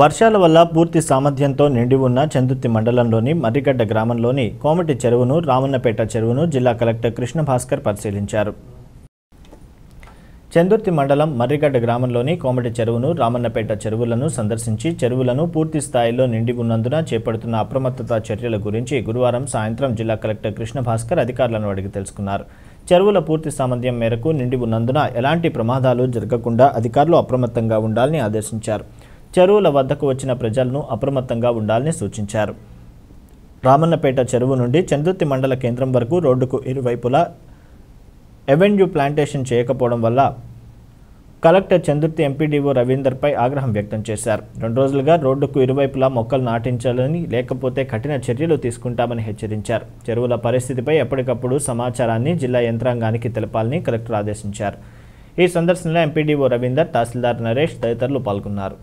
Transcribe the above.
వర్షాల వల్ల పూర్తి సామర్థ్యంతో నిండి ఉన్న చందుర్తి మండలంలోని మర్రిగడ్డ గ్రామంలోని కోమటి చెరువును రామన్నపేట చెరువును జిల్లా కలెక్టర్ కృష్ణ భాస్కర్ పరిశీలించారు చందుర్తి మండలం మర్రిగడ్డ గ్రామంలోని కోమటి చెరువును రామన్నపేట చెరువులను సందర్శించి చెరువులను పూర్తి స్థాయిలో నిండి ఉన్నందున చేపడుతున్న అప్రమత్తత చర్యల గురించి గురువారం సాయంత్రం జిల్లా కలెక్టర్ కృష్ణ భాస్కర్ అధికారులను అడిగి తెలుసుకున్నారు చెరువుల పూర్తి సామర్థ్యం మేరకు నిండి ఉన్నందున ఎలాంటి ప్రమాదాలు జరగకుండా అధికారులు అప్రమత్తంగా ఉండాలని ఆదేశించారు చెరువుల వద్దకు వచ్చిన ప్రజలను అప్రమత్తంగా ఉండాలని సూచించారు రామన్నపేట చెరువు నుండి చందుర్తి మండల కేంద్రం వరకు రోడ్డుకు ఇరువైపులా ఎవెన్యూ ప్లాంటేషన్ చేయకపోవడం వల్ల కలెక్టర్ చందుర్తి ఎంపీడీఓ రవీందర్పై ఆగ్రహం వ్యక్తం చేశారు రెండు రోజులుగా రోడ్డుకు ఇరువైపులా మొక్కలు నాటించాలని లేకపోతే కఠిన చర్యలు తీసుకుంటామని హెచ్చరించారు చెరువుల పరిస్థితిపై ఎప్పటికప్పుడు సమాచారాన్ని జిల్లా యంత్రాంగానికి తెలపాలని కలెక్టర్ ఆదేశించారు ఈ సందర్శనలో ఎంపీడీఓ రవీందర్ తహసీల్దార్ నరేష్ తదితరులు పాల్గొన్నారు